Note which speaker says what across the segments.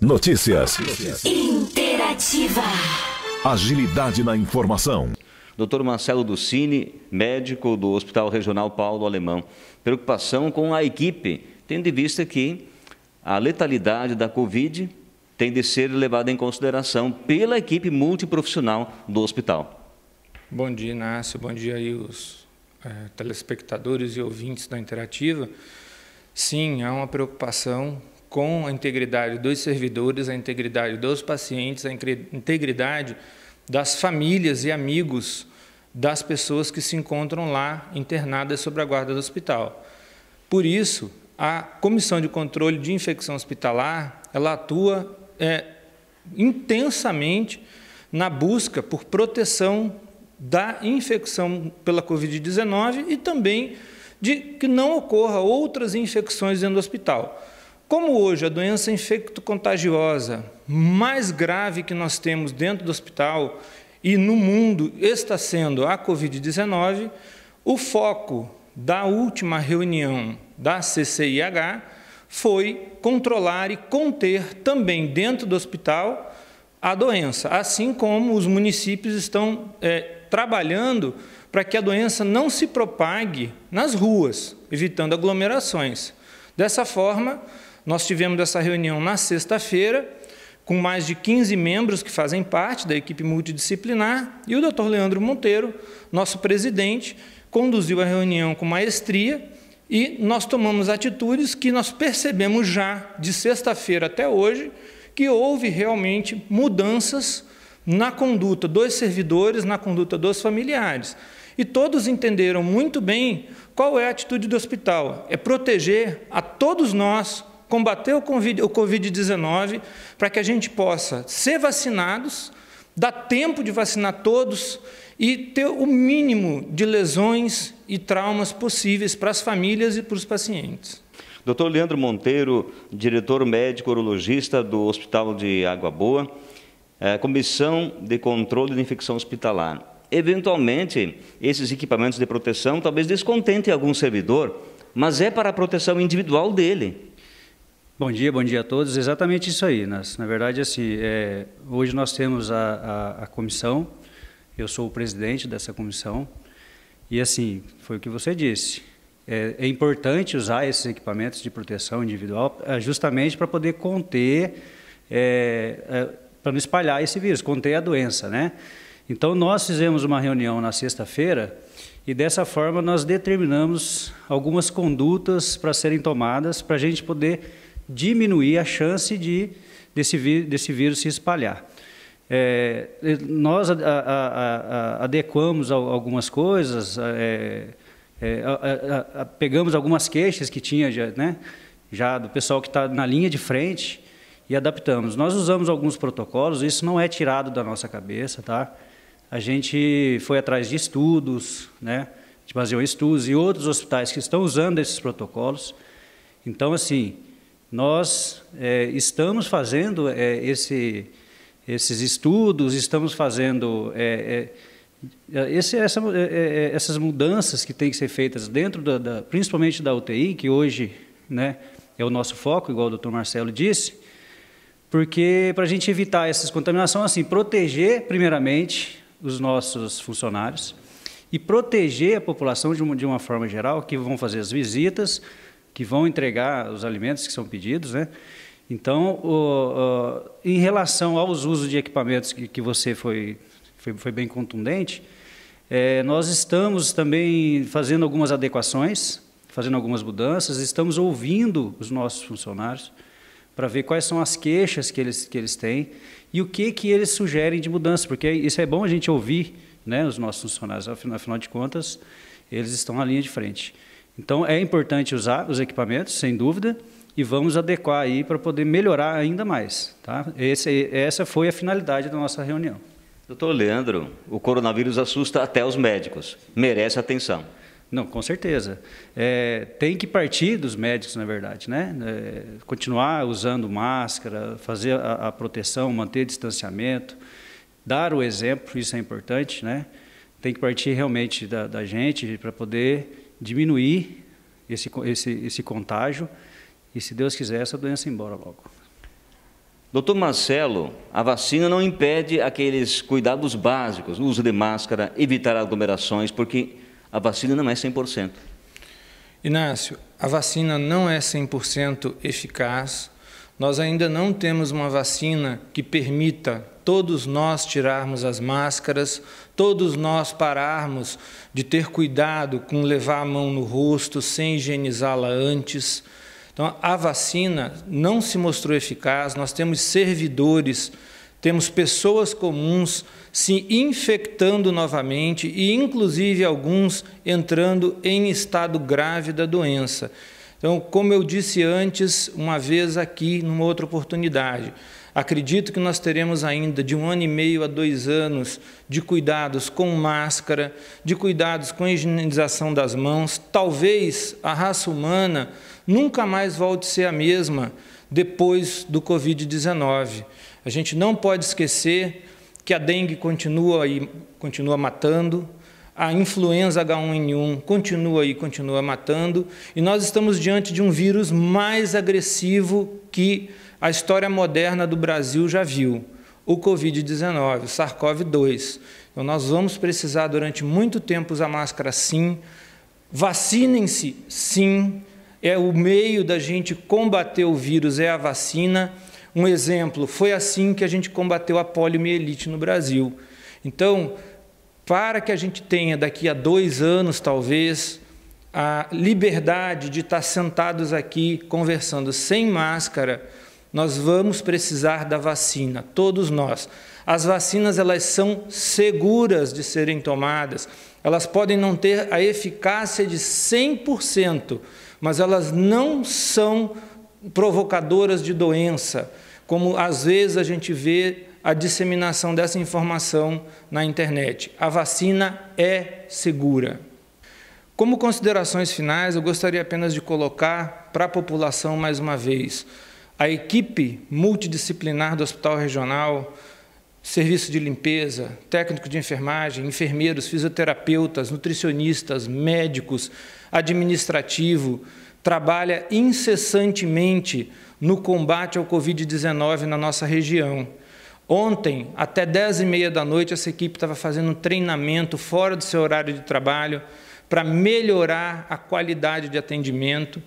Speaker 1: Notícias.
Speaker 2: Interativa.
Speaker 1: Agilidade na informação. Dr. Marcelo Ducini, médico do Hospital Regional Paulo Alemão. Preocupação com a equipe, tendo em vista que a letalidade da Covid tem de ser levada em consideração pela equipe multiprofissional do hospital.
Speaker 3: Bom dia, Inácio. Bom dia aí os é, telespectadores e ouvintes da Interativa. Sim, há uma preocupação com a integridade dos servidores, a integridade dos pacientes, a integridade das famílias e amigos das pessoas que se encontram lá internadas sob a guarda do hospital. Por isso, a Comissão de Controle de Infecção Hospitalar ela atua é, intensamente na busca por proteção da infecção pela Covid-19 e também de que não ocorra outras infecções dentro do hospital. Como hoje a doença infecto-contagiosa mais grave que nós temos dentro do hospital e no mundo está sendo a Covid-19, o foco da última reunião da CCIH foi controlar e conter também dentro do hospital a doença, assim como os municípios estão é, trabalhando para que a doença não se propague nas ruas, evitando aglomerações. Dessa forma, nós tivemos essa reunião na sexta-feira, com mais de 15 membros que fazem parte da equipe multidisciplinar, e o Dr. Leandro Monteiro, nosso presidente, conduziu a reunião com maestria e nós tomamos atitudes que nós percebemos já de sexta-feira até hoje que houve realmente mudanças na conduta dos servidores, na conduta dos familiares. E todos entenderam muito bem qual é a atitude do hospital: é proteger a todos nós combater o Covid-19, para que a gente possa ser vacinados, dar tempo de vacinar todos e ter o mínimo de lesões e traumas possíveis para as famílias e para os pacientes.
Speaker 1: Dr. Leandro Monteiro, diretor médico urologista do Hospital de Água Boa, eh, Comissão de Controle de Infecção Hospitalar. Eventualmente, esses equipamentos de proteção talvez descontentem algum servidor,
Speaker 2: mas é para a proteção individual dele. Bom dia, bom dia a todos. Exatamente isso aí. Nós, na verdade, assim, é, hoje nós temos a, a, a, comissão, eu sou o presidente dessa comissão, e assim, foi o que você disse. É, é importante usar esses equipamentos de proteção individual é, justamente para poder conter, é, é, para não espalhar esse vírus, conter a doença, né? Então, nós fizemos uma reunião na sexta-feira e dessa forma nós determinamos algumas condutas para serem tomadas para a gente poder diminuir a chance de, desse, desse vírus se espalhar. É, nós a, a, a, adequamos algumas coisas, é, é, pegamos algumas queixas que tinha já, né, já do pessoal que está na linha de frente e adaptamos. Nós usamos alguns protocolos, isso não é tirado da nossa cabeça, tá? A gente foi atrás de estudos, né? A gente baseou estudos e outros hospitais que estão usando esses protocolos. Então, assim, nós é, estamos fazendo é, esse, esses estudos, estamos fazendo é, é, é esse, essa, é, essas mudanças que têm que ser feitas dentro, da, da, principalmente da UTI, que hoje né, é o nosso foco, igual o doutor Marcelo disse, porque para a gente evitar essas contaminações, assim, proteger primeiramente os nossos funcionários e proteger a população de uma, de uma forma geral, que vão fazer as visitas, que vão entregar os alimentos que são pedidos, né? Então, o, o, em relação aos usos de equipamentos que, que você foi, foi, foi bem contundente, é, nós estamos também fazendo algumas adequações, fazendo algumas mudanças, estamos ouvindo os nossos funcionários para ver quais são as queixas que eles, que eles têm e o que, que eles sugerem de mudança, porque isso é bom a gente ouvir né, os nossos funcionários, afinal, afinal de contas, eles estão na linha de frente. Então é importante usar os equipamentos, sem dúvida, e vamos adequar aí para poder melhorar ainda mais. Tá? Esse, essa foi a finalidade da nossa reunião. Doutor Leandro, o coronavírus assusta até os médicos. Merece atenção. Não, com certeza. É, tem que partir dos médicos, na verdade, né? É, continuar usando máscara, fazer a, a, proteção, manter distanciamento, dar o exemplo, isso é importante, né? Tem que partir realmente da, da gente para poder diminuir esse, esse, esse contágio e, se Deus quiser, essa doença embora logo.
Speaker 1: Doutor Marcelo, a vacina não impede aqueles cuidados básicos, uso de máscara, evitar aglomerações, porque a vacina não é 100%.
Speaker 3: Inácio, a vacina não é 100% eficaz nós ainda não temos uma vacina que permita todos nós tirarmos as máscaras, todos nós pararmos de ter cuidado com levar a mão no rosto sem higienizá-la antes. Então, a vacina não se mostrou eficaz, nós temos servidores, temos pessoas comuns se infectando novamente e, inclusive, alguns entrando em estado grave da doença. Então, como eu disse antes, uma vez aqui, numa outra oportunidade, acredito que nós teremos ainda de um ano e meio a dois anos de cuidados com máscara, de cuidados com a higienização das mãos. Talvez a raça humana nunca mais volte a ser a mesma depois do Covid-19. A gente não pode esquecer que a dengue continua, e continua matando, a influenza H1N1 continua e continua matando, e nós estamos diante de um vírus mais agressivo que a história moderna do Brasil já viu, o COVID-19, o SARS-CoV-2. Então nós vamos precisar durante muito tempo usar máscara sim, vacinem-se sim, é o meio da gente combater o vírus é a vacina. Um exemplo, foi assim que a gente combateu a poliomielite no Brasil. Então, para que a gente tenha daqui a dois anos, talvez, a liberdade de estar sentados aqui conversando sem máscara, nós vamos precisar da vacina, todos nós. As vacinas elas são seguras de serem tomadas. Elas podem não ter a eficácia de 100%, mas elas não são provocadoras de doença, como às vezes a gente vê a disseminação dessa informação na internet. A vacina é segura. Como considerações finais, eu gostaria apenas de colocar para a população mais uma vez a equipe multidisciplinar do Hospital Regional, serviço de limpeza, técnico de enfermagem, enfermeiros, fisioterapeutas, nutricionistas, médicos, administrativo, trabalha incessantemente no combate ao Covid-19 na nossa região. Ontem, até 10 e meia da noite, essa equipe estava fazendo um treinamento fora do seu horário de trabalho para melhorar a qualidade de atendimento.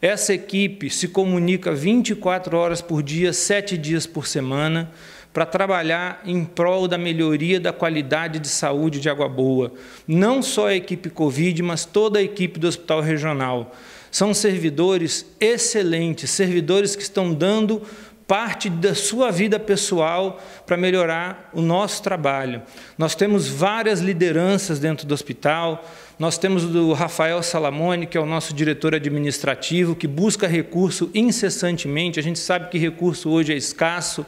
Speaker 3: Essa equipe se comunica 24 horas por dia, 7 dias por semana, para trabalhar em prol da melhoria da qualidade de saúde de Água Boa. Não só a equipe Covid, mas toda a equipe do Hospital Regional. São servidores excelentes, servidores que estão dando parte da sua vida pessoal para melhorar o nosso trabalho. Nós temos várias lideranças dentro do hospital. Nós temos o Rafael Salamone, que é o nosso diretor administrativo, que busca recurso incessantemente. A gente sabe que recurso hoje é escasso.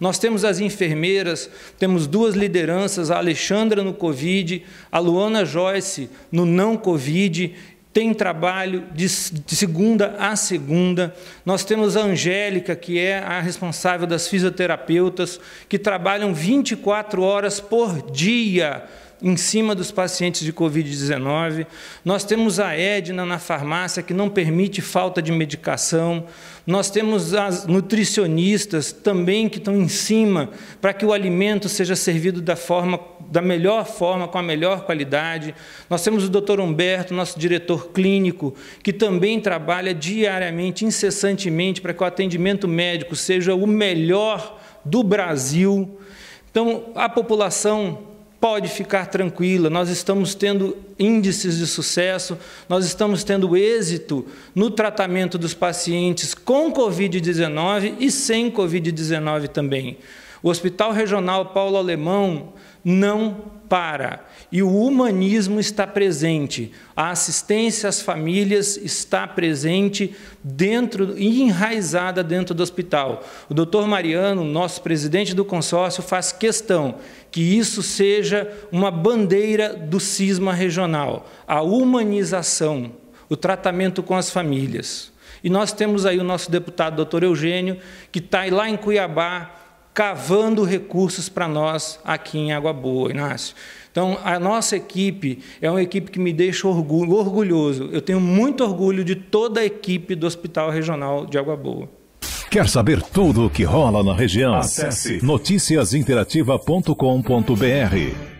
Speaker 3: Nós temos as enfermeiras, temos duas lideranças, a Alexandra no Covid, a Luana Joyce no não Covid tem trabalho de, de, segunda a segunda. Nós temos a Angélica, que é a responsável das fisioterapeutas, que trabalham 24 horas por dia em cima dos pacientes de Covid-19. Nós temos a Edna na farmácia, que não permite falta de medicação. Nós temos as nutricionistas também que estão em cima para que o alimento seja servido da, forma, da melhor forma, com a melhor qualidade. Nós temos o doutor Humberto, nosso diretor clínico, que também trabalha diariamente, incessantemente, para que o atendimento médico seja o melhor do Brasil. Então, a população pode ficar tranquila, nós estamos tendo índices de sucesso, nós estamos tendo êxito no tratamento dos pacientes com Covid-19 e sem Covid-19 também. O Hospital Regional Paulo Alemão não para. E o humanismo está presente. A assistência às famílias está presente dentro e enraizada dentro do hospital. O doutor Mariano, nosso presidente do consórcio, faz questão que isso seja uma bandeira do cisma regional, a humanização, o tratamento com as famílias. E nós temos aí o nosso deputado doutor Eugênio, que está lá em Cuiabá cavando recursos para nós aqui em Água Boa, Inácio. Então, a nossa equipe é uma equipe que me deixa orgulhoso. Eu tenho muito orgulho de toda a equipe do Hospital Regional de Água Boa.
Speaker 1: Quer saber tudo o que rola na região? Acesse noticiasinterativa.com.br.